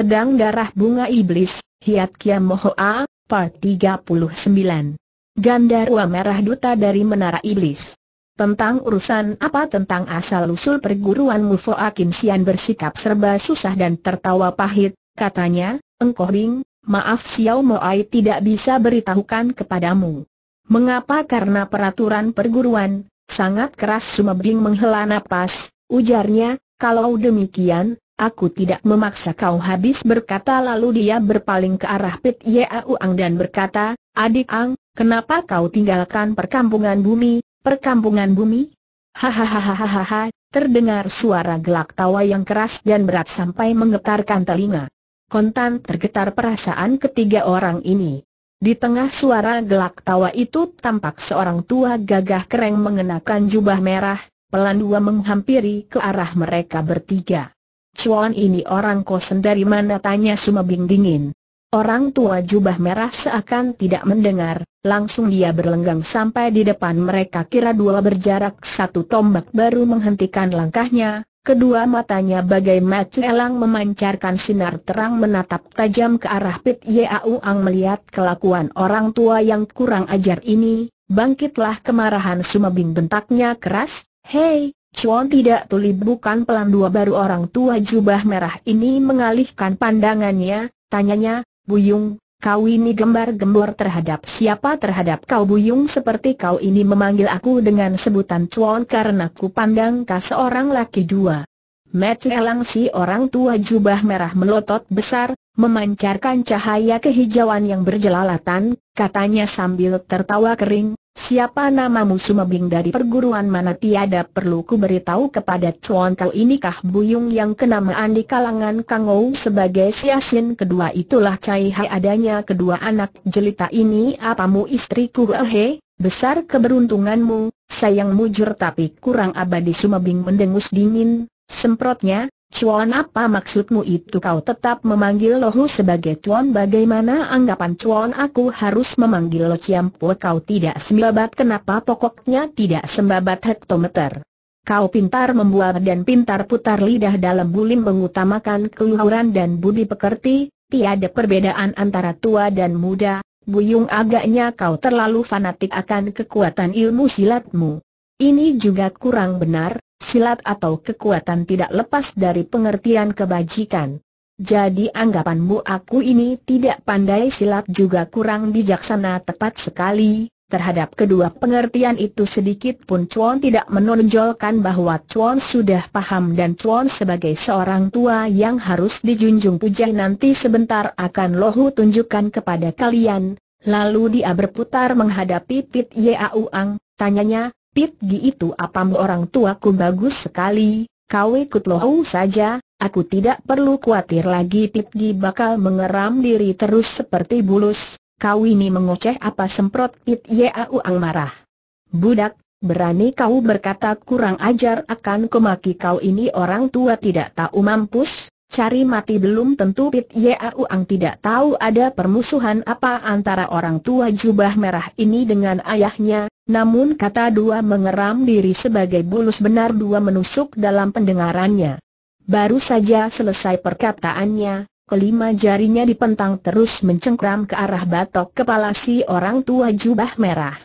Pedang Darah Bunga Iblis, Hiat Kiam Mohoa, Part 39. Gandarwa Merah Duta dari Menara Iblis. Tentang urusan apa tentang asal-usul perguruan Mufo Akin Sian bersikap serba susah dan tertawa pahit, katanya, Engkoh Bing, maaf Xiao Moai tidak bisa beritahukan kepadamu. Mengapa karena peraturan perguruan, sangat keras Sumabing menghela napas, ujarnya, kalau demikian, Aku tidak memaksa kau habis berkata lalu dia berpaling ke arah Pit Ang dan berkata, Adik Ang, kenapa kau tinggalkan perkampungan bumi, perkampungan bumi? Hahaha, terdengar suara gelak tawa yang keras dan berat sampai menggetarkan telinga. Kontan tergetar perasaan ketiga orang ini. Di tengah suara gelak tawa itu tampak seorang tua gagah kereng mengenakan jubah merah, pelan dua menghampiri ke arah mereka bertiga. Cuan ini orang kosen dari mana tanya Sumabing dingin. Orang tua jubah merah seakan tidak mendengar, langsung dia berlenggang sampai di depan mereka kira dua berjarak satu tombak baru menghentikan langkahnya, kedua matanya bagai macu elang memancarkan sinar terang menatap tajam ke arah Pit Yau Ang melihat kelakuan orang tua yang kurang ajar ini, bangkitlah kemarahan Sumabing bentaknya keras, Hei, Cuan tidak tuli bukan pelan dua baru orang tua jubah merah ini mengalihkan pandangannya, tanyanya, Buyung, kau ini gembar-gembor terhadap siapa terhadap kau Buyung seperti kau ini memanggil aku dengan sebutan Cuan karena ku pandang kau seorang laki dua. Mat Elang si orang tua jubah merah melotot besar, memancarkan cahaya kehijauan yang berjelalatan, katanya sambil tertawa kering, siapa namamu sumabing dari perguruan mana tiada perlu ku beritahu kepada Chuan kau inikah buyung yang kenamaan di kalangan Kang sebagai siasin kedua itulah cai hai adanya kedua anak jelita ini apamu istriku he, besar keberuntunganmu, sayang mujur tapi kurang abadi sumabing mendengus dingin, semprotnya, Cuan apa maksudmu itu kau tetap memanggil Lohu sebagai Cuan bagaimana anggapan Cuan aku harus memanggil Lo Ciampu kau tidak sembabat kenapa pokoknya tidak sembabat hektometer. Kau pintar membuat dan pintar putar lidah dalam bulim mengutamakan keluhuran dan budi pekerti, tiada perbedaan antara tua dan muda, Buyung agaknya kau terlalu fanatik akan kekuatan ilmu silatmu. Ini juga kurang benar, silat atau kekuatan tidak lepas dari pengertian kebajikan. Jadi anggapanmu aku ini tidak pandai silat juga kurang bijaksana tepat sekali. Terhadap kedua pengertian itu sedikit pun Chuan tidak menonjolkan bahwa Chuan sudah paham dan Chuan sebagai seorang tua yang harus dijunjung puja nanti sebentar akan lohu tunjukkan kepada kalian. Lalu dia berputar menghadapi Pit Yauang, tanyanya, Pit Gi itu apam orang tuaku bagus sekali, kau ikut lohou saja, aku tidak perlu khawatir lagi Pit Gi bakal mengeram diri terus seperti bulus, kau ini mengoceh apa semprot Pit Yau Ang marah. Budak, berani kau berkata kurang ajar akan kemaki kau ini orang tua tidak tahu mampus, Cari mati belum tentu Pit Yau Ang tidak tahu ada permusuhan apa antara orang tua jubah merah ini dengan ayahnya, namun kata dua mengeram diri sebagai bulus benar dua menusuk dalam pendengarannya. Baru saja selesai perkataannya, kelima jarinya dipentang terus mencengkram ke arah batok kepala si orang tua jubah merah.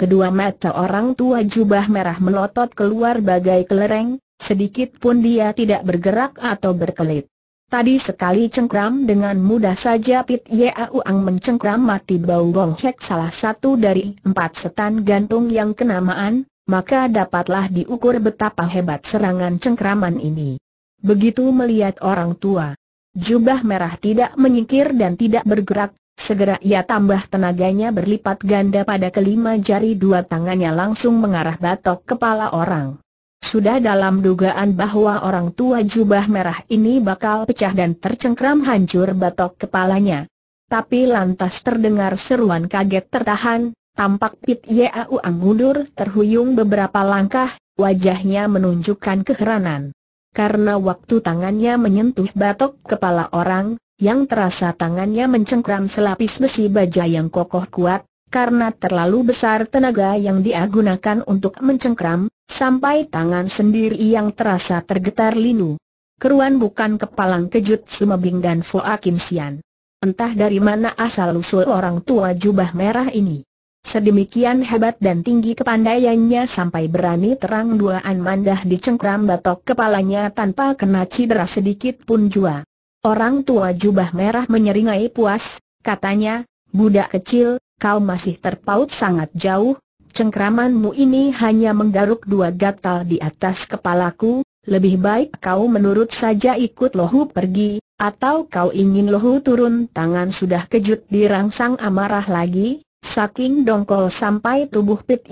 Kedua mata orang tua jubah merah melotot keluar bagai kelereng, sedikit pun dia tidak bergerak atau berkelit. Tadi sekali cengkram dengan mudah saja Pit Yauang mencengkram mati Bau Gong Hek salah satu dari empat setan gantung yang kenamaan, maka dapatlah diukur betapa hebat serangan cengkraman ini. Begitu melihat orang tua, jubah merah tidak menyingkir dan tidak bergerak, segera ia tambah tenaganya berlipat ganda pada kelima jari dua tangannya langsung mengarah batok kepala orang. Sudah dalam dugaan bahwa orang tua jubah merah ini bakal pecah dan tercengkram hancur batok kepalanya. Tapi lantas terdengar seruan kaget tertahan, tampak Pit Yau Ang mundur terhuyung beberapa langkah, wajahnya menunjukkan keheranan. Karena waktu tangannya menyentuh batok kepala orang, yang terasa tangannya mencengkram selapis besi baja yang kokoh kuat, karena terlalu besar tenaga yang dia gunakan untuk mencengkram, sampai tangan sendiri yang terasa tergetar linu. Keruan bukan kepalang kejut Sumabing dan Foa Kim Sian. Entah dari mana asal-usul orang tua jubah merah ini. Sedemikian hebat dan tinggi kepandaiannya sampai berani terang duaan mandah dicengkram batok kepalanya tanpa kena cedera sedikit pun jua. Orang tua jubah merah menyeringai puas, katanya, budak kecil, kau masih terpaut sangat jauh, cengkramanmu ini hanya menggaruk dua gatal di atas kepalaku, lebih baik kau menurut saja ikut lohu pergi, atau kau ingin lohu turun tangan sudah kejut dirangsang amarah lagi, saking dongkol sampai tubuh Pit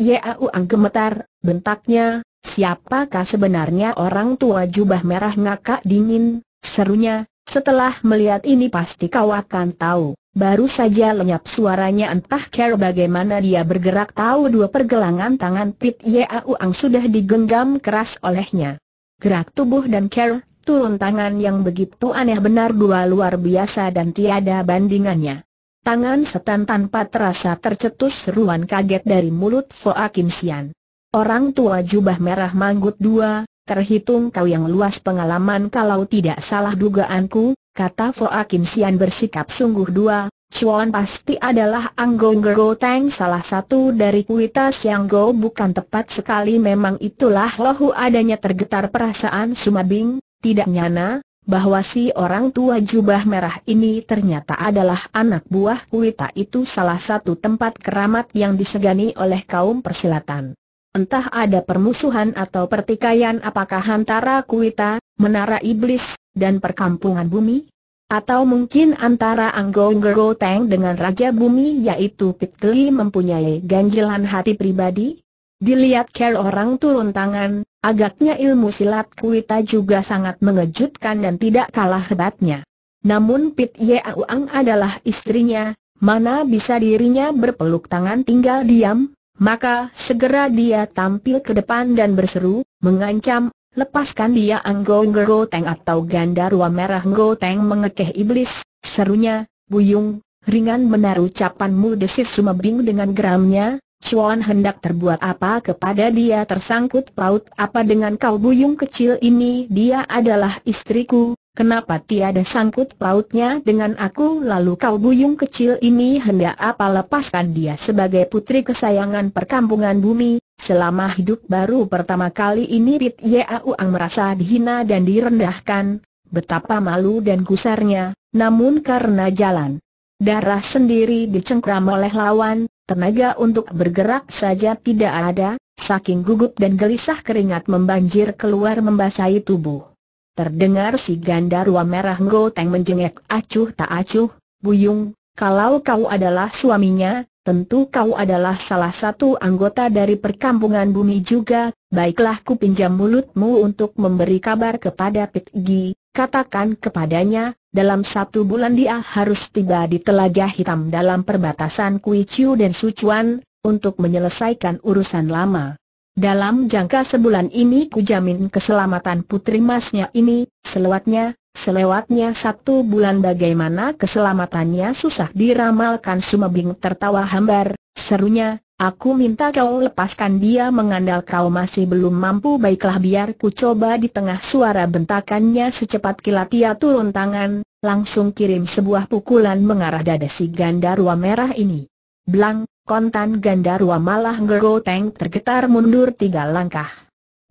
ang gemetar, bentaknya, siapakah sebenarnya orang tua jubah merah ngakak dingin, serunya, setelah melihat ini pasti kau akan tahu. Baru saja lenyap suaranya entah care bagaimana dia bergerak tahu dua pergelangan tangan Pit Yau Ang sudah digenggam keras olehnya. Gerak tubuh dan care, turun tangan yang begitu aneh benar dua luar biasa dan tiada bandingannya. Tangan setan tanpa terasa tercetus seruan kaget dari mulut Foa Kim Sian. Orang tua jubah merah manggut dua, Terhitung kau yang luas pengalaman kalau tidak salah dugaanku, kata Foa Kim Sian bersikap sungguh dua, Chuan pasti adalah Anggong tang salah satu dari kuitas yang Go bukan tepat sekali memang itulah lohu adanya tergetar perasaan Sumabing, tidak nyana, bahwa si orang tua jubah merah ini ternyata adalah anak buah Kuita itu salah satu tempat keramat yang disegani oleh kaum persilatan. Entah ada permusuhan atau pertikaian apakah antara Kuita, Menara Iblis, dan perkampungan bumi? Atau mungkin antara Anggong Teng dengan Raja Bumi yaitu Pit mempunyai ganjilan hati pribadi? Dilihat care orang turun tangan, agaknya ilmu silat Kuita juga sangat mengejutkan dan tidak kalah hebatnya. Namun Pit Ye Auang adalah istrinya, mana bisa dirinya berpeluk tangan tinggal diam? Maka segera dia tampil ke depan dan berseru, mengancam, lepaskan dia Anggong teng atau ganda ruam Merah teng mengekeh iblis, serunya, Buyung, ringan benar ucapanmu desis sumabing dengan geramnya, cuan hendak terbuat apa kepada dia tersangkut paut apa dengan kau Buyung kecil ini dia adalah istriku, Kenapa tiada sangkut pautnya dengan aku lalu kau buyung kecil ini hendak apa lepaskan dia sebagai putri kesayangan perkampungan bumi, selama hidup baru pertama kali ini Rit Yau Ang merasa dihina dan direndahkan, betapa malu dan gusarnya, namun karena jalan darah sendiri dicengkram oleh lawan, tenaga untuk bergerak saja tidak ada, saking gugup dan gelisah keringat membanjir keluar membasahi tubuh. Terdengar si Gandarwa Merah Teng menjengek acuh tak acuh, Buyung, kalau kau adalah suaminya, tentu kau adalah salah satu anggota dari perkampungan bumi juga, baiklah ku pinjam mulutmu untuk memberi kabar kepada Pitgi, katakan kepadanya, dalam satu bulan dia harus tiba di Telaga Hitam dalam perbatasan Kui Chiu dan Chuan untuk menyelesaikan urusan lama. Dalam jangka sebulan ini kujamin keselamatan putri masnya ini, selewatnya, selewatnya satu bulan bagaimana keselamatannya susah diramalkan Sumabing tertawa hambar, serunya, aku minta kau lepaskan dia mengandal kau masih belum mampu baiklah biar ku coba di tengah suara bentakannya secepat kilat ia turun tangan, langsung kirim sebuah pukulan mengarah dada si ganda ruang merah ini. Blang, kontan Gandarwa malah ngegoteng tergetar mundur tiga langkah.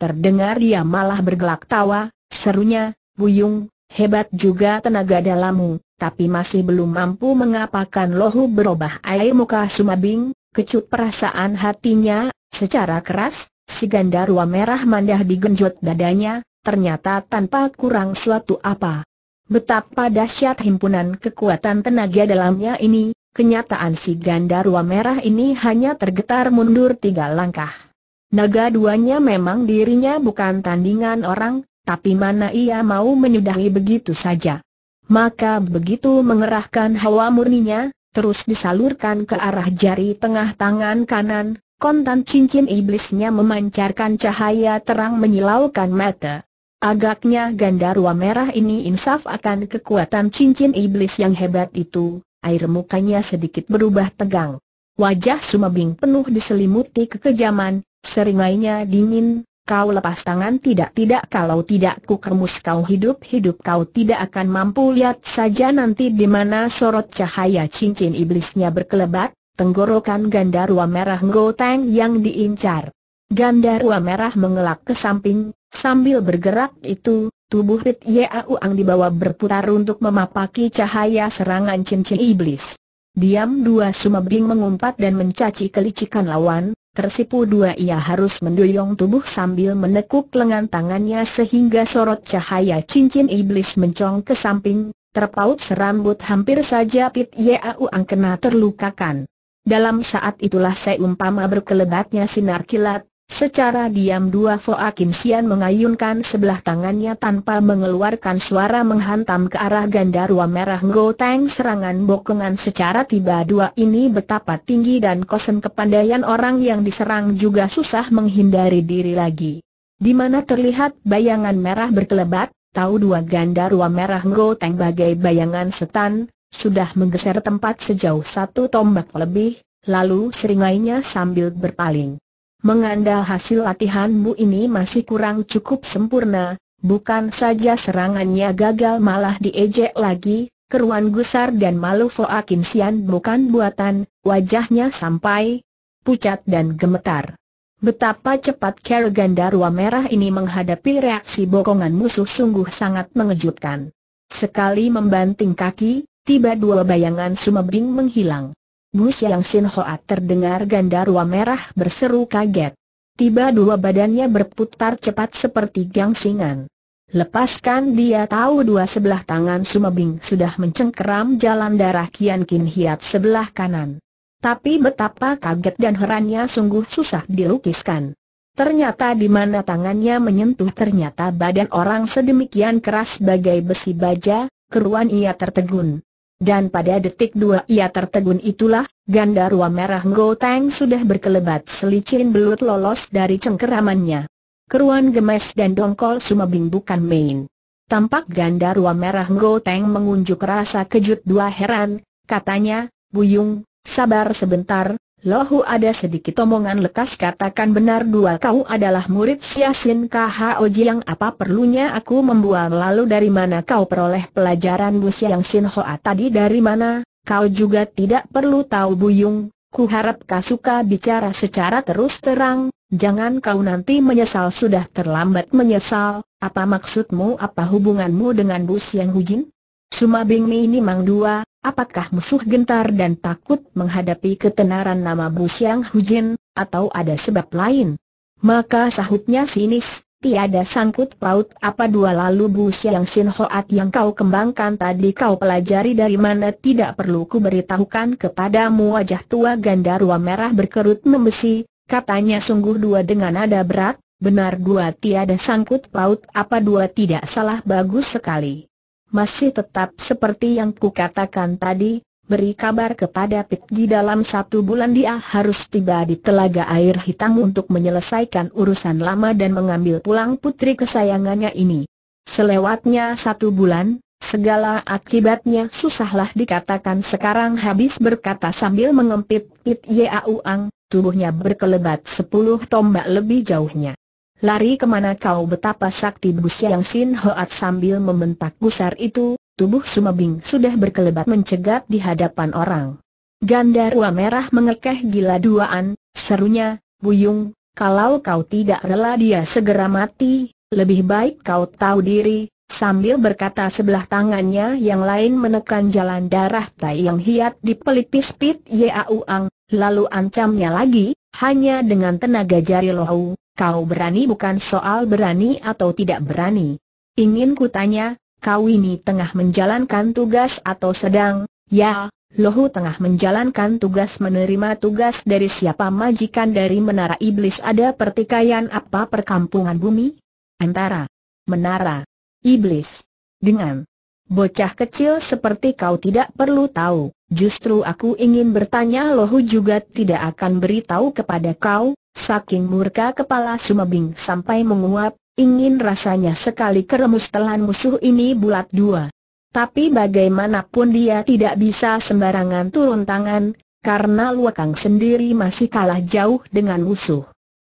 Terdengar dia malah bergelak tawa, serunya, Buyung, hebat juga tenaga dalammu, tapi masih belum mampu mengapakan lohu berubah air muka Sumabing, kecut perasaan hatinya, secara keras, si Gandarwa merah mandah digenjot dadanya, ternyata tanpa kurang suatu apa. Betapa dahsyat himpunan kekuatan tenaga dalamnya ini, kenyataan si ganda ruam Merah ini hanya tergetar mundur tiga langkah. Naga duanya memang dirinya bukan tandingan orang, tapi mana ia mau menyudahi begitu saja. Maka begitu mengerahkan hawa murninya, terus disalurkan ke arah jari tengah tangan kanan, kontan cincin iblisnya memancarkan cahaya terang menyilaukan mata. Agaknya ganda ruam Merah ini insaf akan kekuatan cincin iblis yang hebat itu, air mukanya sedikit berubah tegang. Wajah Sumabing penuh diselimuti kekejaman, seringainya dingin, kau lepas tangan tidak-tidak kalau tidak ku kermus kau hidup-hidup kau tidak akan mampu lihat saja nanti di mana sorot cahaya cincin iblisnya berkelebat, tenggorokan gandarua Merah Ngoteng yang diincar. Gandarua Merah mengelak ke samping, sambil bergerak itu, tubuh Pit Yau Ang dibawa berputar untuk memapaki cahaya serangan cincin iblis. Diam dua sumabing mengumpat dan mencaci kelicikan lawan, tersipu dua ia harus mendoyong tubuh sambil menekuk lengan tangannya sehingga sorot cahaya cincin iblis mencong ke samping, terpaut serambut hampir saja Pit Yau Ang kena terlukakan. Dalam saat itulah seumpama berkelebatnya sinar kilat, Secara diam dua Foa Kim Sian mengayunkan sebelah tangannya tanpa mengeluarkan suara menghantam ke arah Gandarwa Merah Ngo Teng serangan bokongan secara tiba dua ini betapa tinggi dan kosong kepandaian orang yang diserang juga susah menghindari diri lagi. Di mana terlihat bayangan merah berkelebat, tahu dua Gandarwa Merah Ngo Teng bagai bayangan setan, sudah menggeser tempat sejauh satu tombak lebih, lalu seringainya sambil berpaling mengandal hasil latihanmu ini masih kurang cukup sempurna, bukan saja serangannya gagal malah diejek lagi, keruan gusar dan malu Foa sian bukan buatan, wajahnya sampai pucat dan gemetar. Betapa cepat Ker ruam Merah ini menghadapi reaksi bokongan musuh sungguh sangat mengejutkan. Sekali membanting kaki, tiba dua bayangan sumebing menghilang. Bu Xiang Sin Hoa terdengar gandarwa merah berseru kaget. Tiba dua badannya berputar cepat seperti gangsingan. Lepaskan dia tahu dua sebelah tangan Sumabing sudah mencengkeram jalan darah Kian Kin Hiat sebelah kanan. Tapi betapa kaget dan herannya sungguh susah dilukiskan. Ternyata di mana tangannya menyentuh ternyata badan orang sedemikian keras bagai besi baja, keruan ia tertegun. Dan pada detik dua ia tertegun itulah, ganda ruam Merah Tang sudah berkelebat selicin belut lolos dari cengkeramannya. Keruan gemes dan dongkol sumebing bukan main. Tampak ganda ruam Merah Tang mengunjuk rasa kejut dua heran, katanya, Buyung, sabar sebentar, Lohu ada sedikit omongan lekas katakan benar dua kau adalah murid Siasin Oji yang apa perlunya aku membual lalu dari mana kau peroleh pelajaran Bu Siang Sin Hoa tadi dari mana, kau juga tidak perlu tahu Buyung, ku harap kau suka bicara secara terus terang, jangan kau nanti menyesal sudah terlambat menyesal, apa maksudmu apa hubunganmu dengan Bu Siang Hujin? Suma Mi ini Mang Dua, Apakah musuh gentar dan takut menghadapi ketenaran nama Bu Hu Hujin, atau ada sebab lain? Maka sahutnya sinis, tiada sangkut paut apa dua lalu Bu Siang Sin Hoat yang kau kembangkan tadi kau pelajari dari mana tidak perlu ku beritahukan kepadamu wajah tua Gandarwa merah berkerut membesi, katanya sungguh dua dengan nada berat, benar dua tiada sangkut paut apa dua tidak salah bagus sekali masih tetap seperti yang kukatakan tadi, beri kabar kepada Pit di dalam satu bulan dia harus tiba di telaga air hitam untuk menyelesaikan urusan lama dan mengambil pulang putri kesayangannya ini. Selewatnya satu bulan, segala akibatnya susahlah dikatakan sekarang habis berkata sambil mengempit Pip Yauang, tubuhnya berkelebat sepuluh tombak lebih jauhnya. Lari kemana kau betapa sakti busya yang Sin Hoat sambil membentak gusar itu, tubuh Sumabing sudah berkelebat mencegat di hadapan orang. Gandarua merah mengekeh gila duaan, serunya, Buyung, kalau kau tidak rela dia segera mati, lebih baik kau tahu diri, sambil berkata sebelah tangannya yang lain menekan jalan darah tai yang hiat di pelipis Pit Yauang, lalu ancamnya lagi, hanya dengan tenaga jari lohu, Kau berani bukan soal berani atau tidak berani. Ingin kutanya, kau ini tengah menjalankan tugas atau sedang, ya, Lohu tengah menjalankan tugas menerima tugas dari siapa majikan dari Menara Iblis ada pertikaian apa perkampungan bumi? Antara Menara Iblis dengan bocah kecil seperti kau tidak perlu tahu, justru aku ingin bertanya Lohu juga tidak akan beritahu kepada kau, Saking murka kepala Sumabing sampai menguap, ingin rasanya sekali keremus telan musuh ini bulat dua. Tapi bagaimanapun dia tidak bisa sembarangan turun tangan, karena Luakang sendiri masih kalah jauh dengan musuh.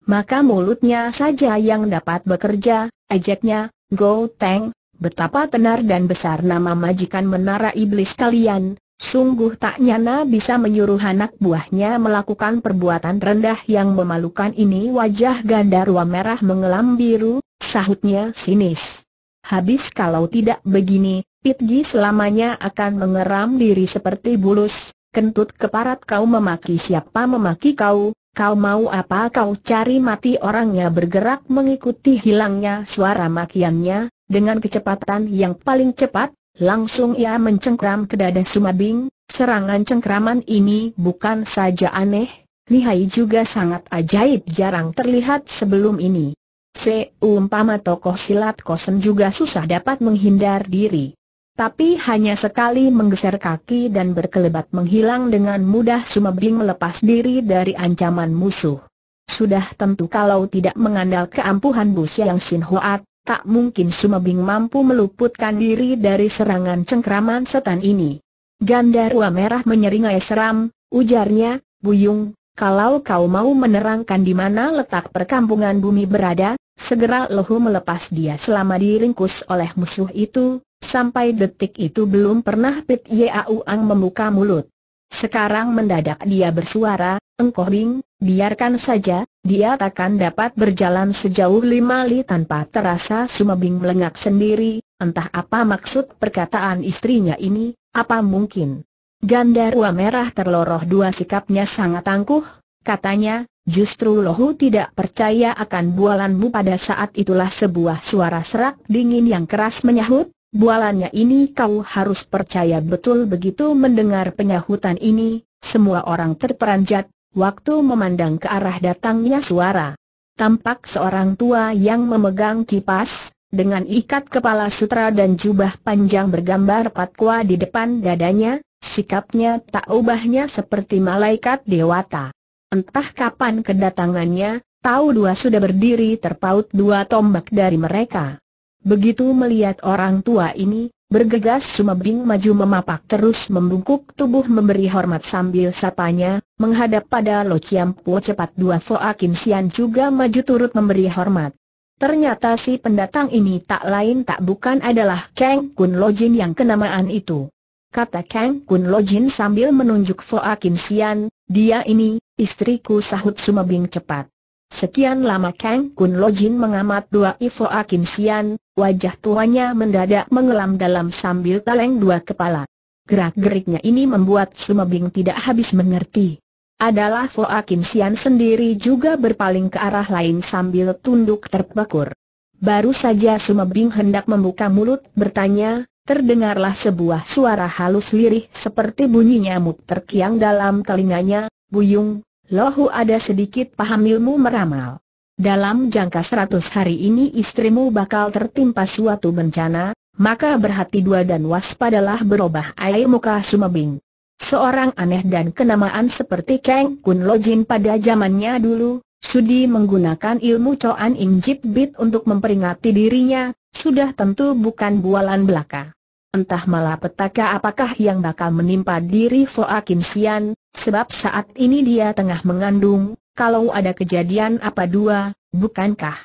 Maka mulutnya saja yang dapat bekerja, ejeknya, Go Teng, betapa tenar dan besar nama majikan menara iblis kalian, Sungguh tak nyana bisa menyuruh anak buahnya melakukan perbuatan rendah yang memalukan ini wajah ganda ruam merah mengelam biru, sahutnya sinis. Habis kalau tidak begini, Pitgi selamanya akan mengeram diri seperti bulus, kentut keparat kau memaki siapa memaki kau, kau mau apa kau cari mati orangnya bergerak mengikuti hilangnya suara makiannya, dengan kecepatan yang paling cepat, Langsung ia mencengkram ke dada Sumabing, serangan cengkraman ini bukan saja aneh, lihai juga sangat ajaib jarang terlihat sebelum ini. Seumpama tokoh silat kosen juga susah dapat menghindar diri. Tapi hanya sekali menggeser kaki dan berkelebat menghilang dengan mudah Sumabing melepas diri dari ancaman musuh. Sudah tentu kalau tidak mengandal keampuhan Bu Siang Sin Hoat, tak mungkin Sumabing mampu meluputkan diri dari serangan cengkraman setan ini. Gandarua merah menyeringai seram, ujarnya, Buyung, kalau kau mau menerangkan di mana letak perkampungan bumi berada, segera lehu melepas dia selama diringkus oleh musuh itu, sampai detik itu belum pernah Pit Yauang membuka mulut. Sekarang mendadak dia bersuara, Engkau Bing, biarkan saja, dia takkan dapat berjalan sejauh lima li tanpa terasa Bing melengak sendiri, entah apa maksud perkataan istrinya ini, apa mungkin. Gandarua merah terloroh dua sikapnya sangat tangguh, katanya, justru lohu tidak percaya akan bualanmu pada saat itulah sebuah suara serak dingin yang keras menyahut, bualannya ini kau harus percaya betul begitu mendengar penyahutan ini, semua orang terperanjat, waktu memandang ke arah datangnya suara. Tampak seorang tua yang memegang kipas, dengan ikat kepala sutra dan jubah panjang bergambar patwa di depan dadanya, sikapnya tak ubahnya seperti malaikat dewata. Entah kapan kedatangannya, tahu dua sudah berdiri terpaut dua tombak dari mereka. Begitu melihat orang tua ini, Bergegas Sumebing maju memapak terus membungkuk tubuh memberi hormat sambil sapanya, menghadap pada Lo Chiam Po cepat dua Foa Kim Sian juga maju turut memberi hormat. Ternyata si pendatang ini tak lain tak bukan adalah Kang Kun Lo Jin yang kenamaan itu. Kata Kang Kun Lo Jin sambil menunjuk Foa Kim Sian, dia ini, istriku sahut Sumebing cepat. Sekian lama Kang Kun Lojin mengamat dua Ivo Akin Sian, wajah tuanya mendadak mengelam dalam sambil taleng dua kepala. Gerak-geriknya ini membuat Sumabing tidak habis mengerti. Adalah Fo Akin Sian sendiri juga berpaling ke arah lain sambil tunduk terpekur. Baru saja Sumabing hendak membuka mulut bertanya, terdengarlah sebuah suara halus lirih seperti bunyi nyamuk terkiang dalam telinganya, Buyung, Lohu ada sedikit paham ilmu meramal. Dalam jangka seratus hari ini istrimu bakal tertimpa suatu bencana, maka berhati dua dan waspadalah berubah air muka sumabing. Seorang aneh dan kenamaan seperti Kang Kun Lojin pada zamannya dulu, Sudi menggunakan ilmu Coan Injip Bit untuk memperingati dirinya, sudah tentu bukan bualan belaka entah malah petaka apakah yang bakal menimpa diri Foa Kim Sian, sebab saat ini dia tengah mengandung, kalau ada kejadian apa dua, bukankah?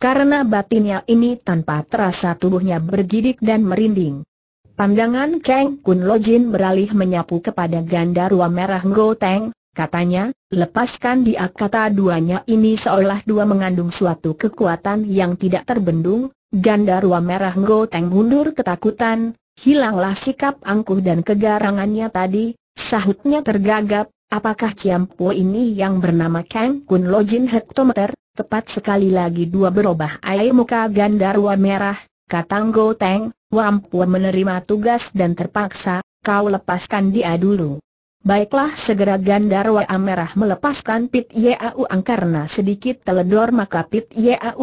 Karena batinnya ini tanpa terasa tubuhnya bergidik dan merinding. Pandangan Kang Kun Jin beralih menyapu kepada Gandarwa Merah Ngo Teng, katanya, lepaskan dia kata duanya ini seolah dua mengandung suatu kekuatan yang tidak terbendung, Gandarwa merah Ngo Teng mundur ketakutan, Hilanglah sikap angkuh dan kegarangannya tadi, sahutnya tergagap, apakah Ciampo ini yang bernama Kang Kun Lojin Hektometer? Tepat sekali lagi dua berubah air muka gandarwa merah, Katanggo Teng, Wampu menerima tugas dan terpaksa, kau lepaskan dia dulu. Baiklah segera Gandarwa merah melepaskan Pit ang karena sedikit teledor maka Pit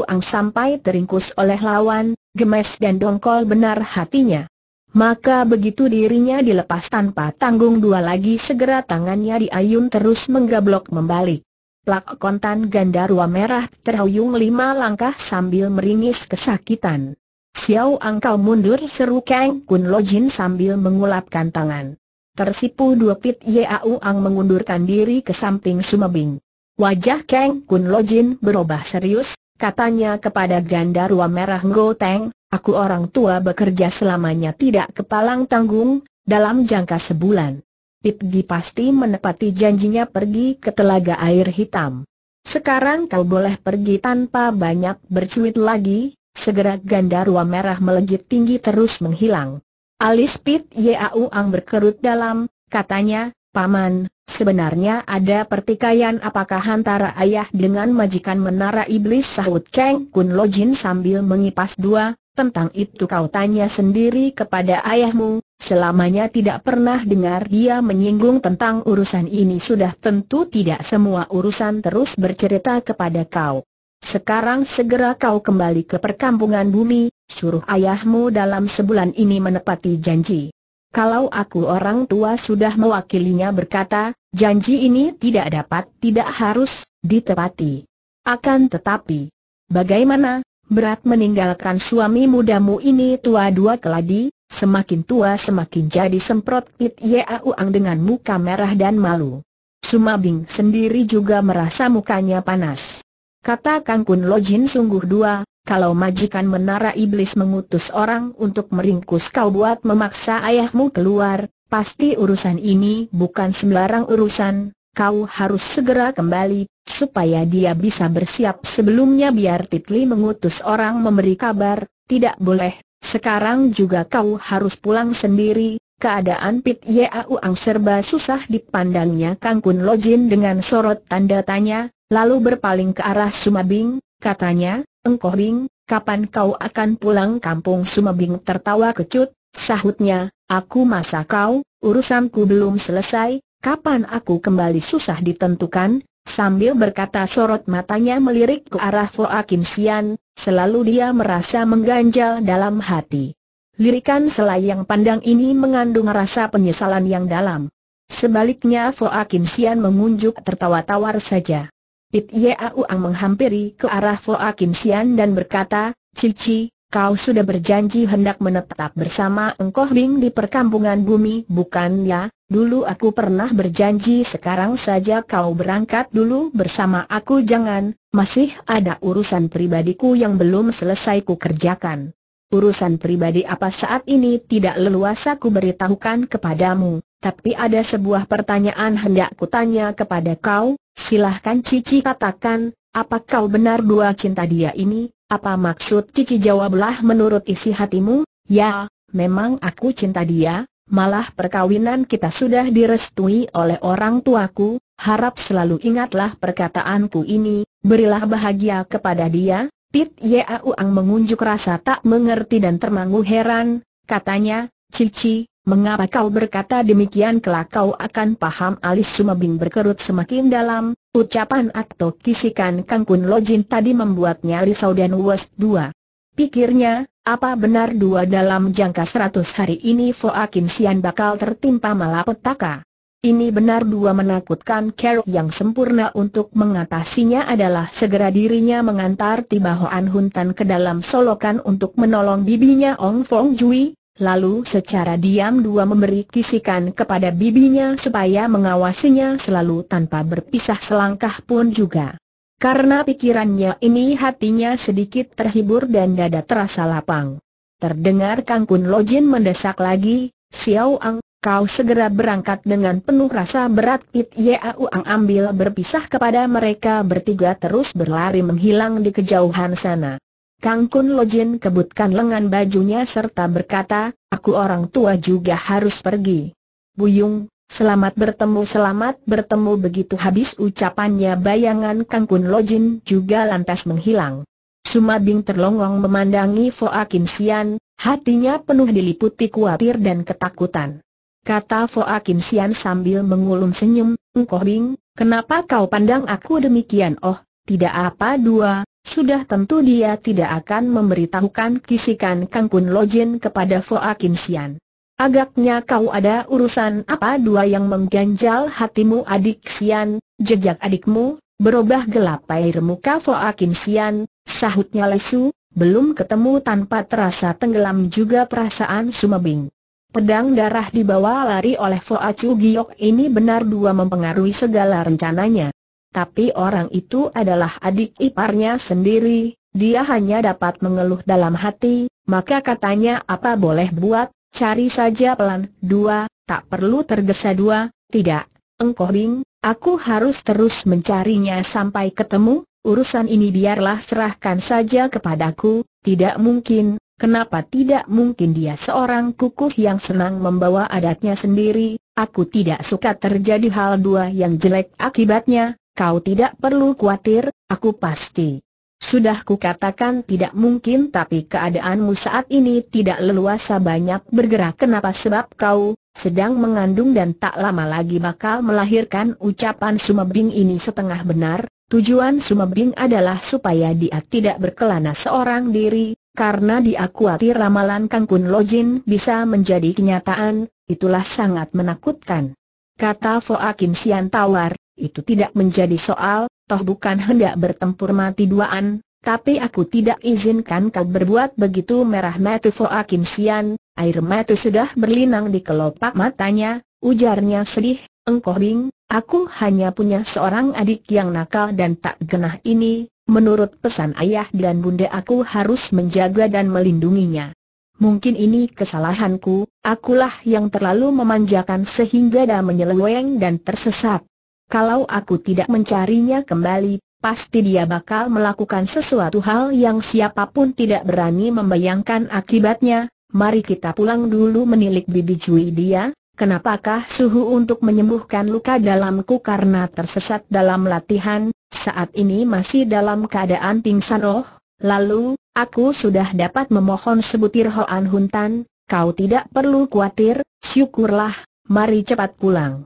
ang sampai teringkus oleh lawan, gemes dan dongkol benar hatinya. Maka begitu dirinya dilepas tanpa tanggung dua lagi segera tangannya diayun terus menggablok membalik. Plak kontan ganda gandarwa merah terhuyung lima langkah sambil meringis kesakitan. Xiao angkau mundur seru Kang Kun Jin sambil mengulapkan tangan. Tersipu dua pit Yau Ang mengundurkan diri ke samping sumebing. Wajah Kang Kun Jin berubah serius, katanya kepada ganda gandarwa merah Ngoteng, Aku orang tua bekerja selamanya tidak kepalang tanggung, dalam jangka sebulan. Pitgi pasti menepati janjinya pergi ke telaga air hitam. Sekarang kau boleh pergi tanpa banyak bercuit lagi, segera ruam merah melejit tinggi terus menghilang. Alis Pit Yau Ang berkerut dalam, katanya, Paman, sebenarnya ada pertikaian apakah antara ayah dengan majikan menara iblis sahut Kang Kun Lojin sambil mengipas dua tentang itu kau tanya sendiri kepada ayahmu, selamanya tidak pernah dengar dia menyinggung tentang urusan ini sudah tentu tidak semua urusan terus bercerita kepada kau. Sekarang segera kau kembali ke perkampungan bumi, suruh ayahmu dalam sebulan ini menepati janji. Kalau aku orang tua sudah mewakilinya berkata, janji ini tidak dapat tidak harus ditepati. Akan tetapi, bagaimana Berat meninggalkan suami mudamu ini tua dua keladi, semakin tua semakin jadi semprot Pit uang dengan muka merah dan malu. Sumabing sendiri juga merasa mukanya panas. Kata Kang Kun Lojin sungguh dua, kalau majikan menara iblis mengutus orang untuk meringkus kau buat memaksa ayahmu keluar, pasti urusan ini bukan sembarang urusan, kau harus segera kembali, supaya dia bisa bersiap sebelumnya biar Titli mengutus orang memberi kabar, tidak boleh, sekarang juga kau harus pulang sendiri, keadaan Pit Yau Ang serba susah dipandangnya Kang Kun Lojin dengan sorot tanda tanya, lalu berpaling ke arah Sumabing, katanya, Engkoh Bing, kapan kau akan pulang kampung Sumabing tertawa kecut, sahutnya, aku masa kau, urusanku belum selesai, kapan aku kembali susah ditentukan, sambil berkata sorot matanya melirik ke arah Hoa Sian, selalu dia merasa mengganjal dalam hati. Lirikan selayang pandang ini mengandung rasa penyesalan yang dalam. Sebaliknya Hoa Sian mengunjuk tertawa tawar saja. Pit Yeauang menghampiri ke arah Hoa Sian dan berkata, Cici, kau sudah berjanji hendak menetap bersama Engkoh Bing di perkampungan bumi, bukan ya? Dulu aku pernah berjanji sekarang saja kau berangkat dulu bersama aku jangan, masih ada urusan pribadiku yang belum selesai ku kerjakan. Urusan pribadi apa saat ini tidak leluasa ku beritahukan kepadamu, tapi ada sebuah pertanyaan hendak tanya kepada kau, silahkan Cici katakan, apa kau benar dua cinta dia ini? Apa maksud Cici jawablah menurut isi hatimu, ya, memang aku cinta dia, malah perkawinan kita sudah direstui oleh orang tuaku, harap selalu ingatlah perkataanku ini, berilah bahagia kepada dia, Pit Uang mengunjuk rasa tak mengerti dan termangu heran, katanya, Cici, mengapa kau berkata demikian kelak kau akan paham alis Sumabing berkerut semakin dalam, Ucapan atau kisikan Kang Kun Lojin tadi membuatnya risau dan was dua. Pikirnya, apa benar dua dalam jangka seratus hari ini Foakin Sian bakal tertimpa malapetaka? Ini benar dua menakutkan kerok yang sempurna untuk mengatasinya adalah segera dirinya mengantar Tiba Hoan Huntan ke dalam solokan untuk menolong bibinya Ong Fong Jui, Lalu secara diam dua memberi kisikan kepada bibinya supaya mengawasinya selalu tanpa berpisah selangkah pun juga. Karena pikirannya ini hatinya sedikit terhibur dan dada terasa lapang. Terdengar Kang Kun Lojin mendesak lagi, Xiao Ang, kau segera berangkat dengan penuh rasa berat Ye Au Ang ambil berpisah kepada mereka bertiga terus berlari menghilang di kejauhan sana. Kang Kun Lojin kebutkan lengan bajunya serta berkata, aku orang tua juga harus pergi. Buyung, selamat bertemu selamat bertemu begitu habis ucapannya bayangan Kang Kun Lojin juga lantas menghilang. Suma Bing terlongong memandangi Foa Kim Sian, hatinya penuh diliputi kuatir dan ketakutan. Kata Foa Kim Sian sambil mengulum senyum, Engkoh Bing, kenapa kau pandang aku demikian? Oh, tidak apa dua, sudah tentu dia tidak akan memberitahukan kisikan Kang Kun Lojin kepada Foa Kim Sian. Agaknya kau ada urusan apa dua yang mengganjal hatimu adik Sian, jejak adikmu, berubah gelap air muka Foa Kim Sian, sahutnya lesu, belum ketemu tanpa terasa tenggelam juga perasaan sumebing. Pedang darah dibawa lari oleh Foa Chu Giok ini benar dua mempengaruhi segala rencananya. Tapi orang itu adalah adik iparnya sendiri, dia hanya dapat mengeluh dalam hati, maka katanya apa boleh buat, cari saja pelan. Dua, tak perlu tergesa dua, tidak, engkau bing, aku harus terus mencarinya sampai ketemu, urusan ini biarlah serahkan saja kepadaku, tidak mungkin, Kenapa tidak mungkin dia seorang kukuh yang senang membawa adatnya sendiri, aku tidak suka terjadi hal dua yang jelek akibatnya, Kau tidak perlu khawatir, aku pasti. Sudah kukatakan tidak mungkin tapi keadaanmu saat ini tidak leluasa banyak bergerak kenapa sebab kau sedang mengandung dan tak lama lagi bakal melahirkan ucapan Sumebing ini setengah benar, tujuan Sumebing adalah supaya dia tidak berkelana seorang diri, karena dia khawatir ramalan Kang Kun Lojin bisa menjadi kenyataan, itulah sangat menakutkan. Kata Fo Kim Sian Tawar, itu tidak menjadi soal, toh bukan hendak bertempur mati duaan, tapi aku tidak izinkan kau berbuat begitu merah mata Foa Kim Sian, air mata sudah berlinang di kelopak matanya, ujarnya sedih, engkau bing, aku hanya punya seorang adik yang nakal dan tak genah ini, menurut pesan ayah dan bunda aku harus menjaga dan melindunginya. Mungkin ini kesalahanku, akulah yang terlalu memanjakan sehingga dah menyeleweng dan tersesat. Kalau aku tidak mencarinya kembali, pasti dia bakal melakukan sesuatu hal yang siapapun tidak berani membayangkan akibatnya. Mari kita pulang dulu menilik bibi Jui dia, kenapakah suhu untuk menyembuhkan luka dalamku karena tersesat dalam latihan, saat ini masih dalam keadaan pingsan oh. Lalu, aku sudah dapat memohon sebutir Hoan Huntan, kau tidak perlu khawatir, syukurlah, mari cepat pulang.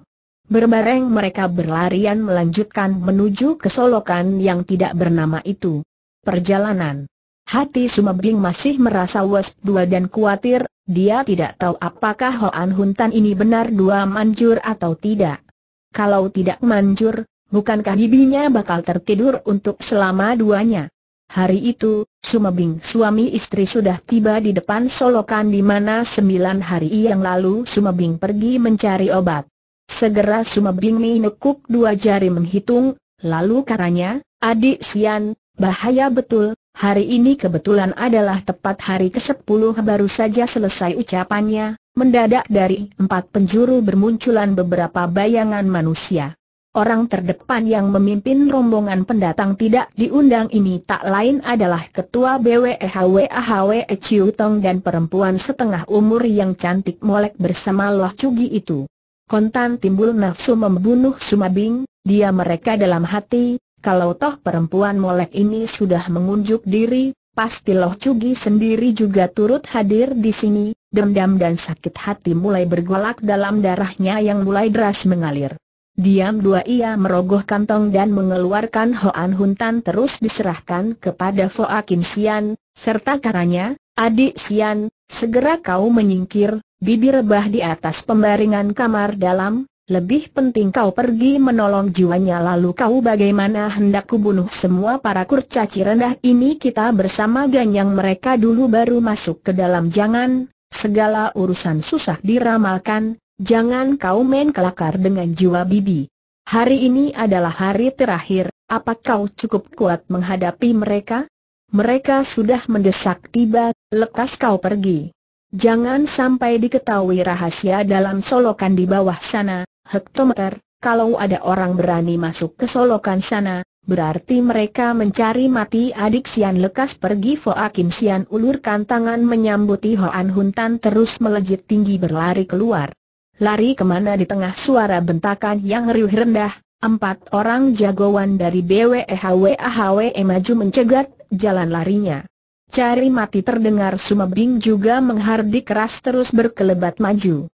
Berbareng mereka berlarian melanjutkan menuju ke solokan yang tidak bernama itu. Perjalanan Hati Sumabing masih merasa was dua dan khawatir, dia tidak tahu apakah Hoan Huntan ini benar dua manjur atau tidak. Kalau tidak manjur, bukankah bibinya bakal tertidur untuk selama duanya? Hari itu, Sumabing suami istri sudah tiba di depan solokan di mana sembilan hari yang lalu Sumabing pergi mencari obat. Segera Sumebing nekuk dua jari menghitung, lalu katanya, Adik Sian, bahaya betul, hari ini kebetulan adalah tepat hari ke-10 baru saja selesai ucapannya, mendadak dari empat penjuru bermunculan beberapa bayangan manusia. Orang terdepan yang memimpin rombongan pendatang tidak diundang ini tak lain adalah ketua BWHW e e Ciu Tong dan perempuan setengah umur yang cantik molek bersama Loh Cugi itu kontan timbul nafsu membunuh Sumabing, dia mereka dalam hati, kalau toh perempuan molek ini sudah mengunjuk diri, pasti Loh Cugi sendiri juga turut hadir di sini, dendam dan sakit hati mulai bergolak dalam darahnya yang mulai deras mengalir. Diam dua ia merogoh kantong dan mengeluarkan Hoan Huntan terus diserahkan kepada Foa Kim Sian, serta karanya, adik Sian, segera kau menyingkir, Bibi rebah di atas pembaringan kamar dalam, lebih penting kau pergi menolong jiwanya lalu kau bagaimana hendak kubunuh semua para kurcaci rendah ini kita bersama ganyang mereka dulu baru masuk ke dalam jangan, segala urusan susah diramalkan, jangan kau main kelakar dengan jiwa bibi. Hari ini adalah hari terakhir, apa kau cukup kuat menghadapi mereka? Mereka sudah mendesak tiba, lekas kau pergi. Jangan sampai diketahui rahasia dalam solokan di bawah sana, hektometer, kalau ada orang berani masuk ke solokan sana, berarti mereka mencari mati adik Sian lekas pergi Foa Kim Sian ulurkan tangan menyambuti Hoan Huntan terus melejit tinggi berlari keluar. Lari kemana di tengah suara bentakan yang riuh rendah, empat orang jagoan dari BWEHWAHWE e maju mencegat jalan larinya. Cari mati terdengar Sumebing juga menghardik keras terus berkelebat maju.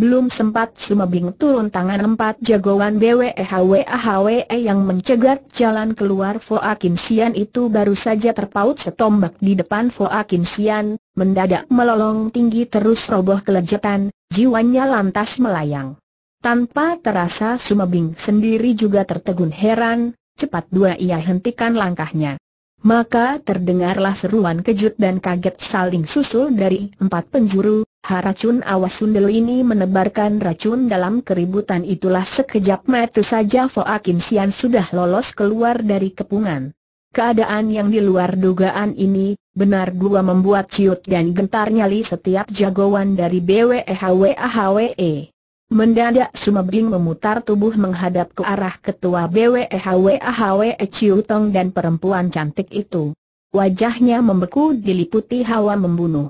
Belum sempat Sumebing turun tangan empat jagoan BWEHWAHWE e yang mencegat jalan keluar Foa Kim Sian itu baru saja terpaut setombak di depan Foa Kim Sian, mendadak melolong tinggi terus roboh kelejetan, jiwanya lantas melayang. Tanpa terasa Sumebing sendiri juga tertegun heran, cepat dua ia hentikan langkahnya. Maka terdengarlah seruan kejut dan kaget saling susul dari empat penjuru, Haracun awas sundel ini menebarkan racun dalam keributan itulah sekejap mata saja Foakin Sian sudah lolos keluar dari kepungan. Keadaan yang di luar dugaan ini, benar gua membuat ciut dan gentar nyali setiap jagoan dari BWEHWAHWE. Mendadak Sumabing memutar tubuh menghadap ke arah ketua BWEHWAHWE Chiu Tong dan perempuan cantik itu. Wajahnya membeku diliputi hawa membunuh.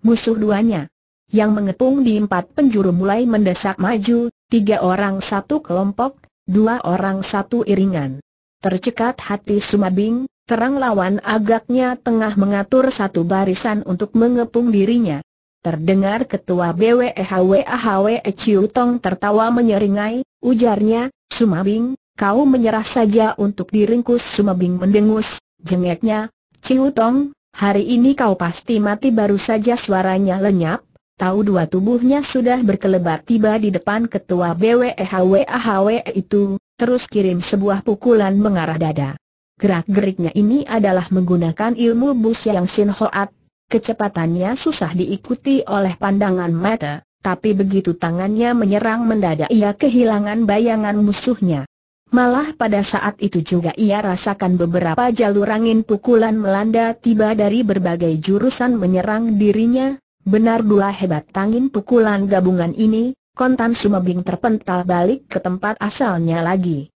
Musuh duanya yang mengepung di empat penjuru mulai mendesak maju, tiga orang satu kelompok, dua orang satu iringan. Tercekat hati Sumabing, terang lawan agaknya tengah mengatur satu barisan untuk mengepung dirinya. Terdengar ketua BWEHWAHWE e Ciu Tong tertawa menyeringai, ujarnya, Sumabing, kau menyerah saja untuk diringkus Sumabing mendengus, jengeknya, Ciu Tong, hari ini kau pasti mati baru saja suaranya lenyap, tahu dua tubuhnya sudah berkelebat tiba di depan ketua BWEHWAHWE e e itu, terus kirim sebuah pukulan mengarah dada. Gerak-geriknya ini adalah menggunakan ilmu bus yang Sin Kecepatannya susah diikuti oleh pandangan mata, tapi begitu tangannya menyerang mendadak ia kehilangan bayangan musuhnya. Malah pada saat itu juga ia rasakan beberapa jalur angin pukulan melanda tiba dari berbagai jurusan menyerang dirinya, benar dua hebat tangin pukulan gabungan ini, kontan sumabing terpental balik ke tempat asalnya lagi.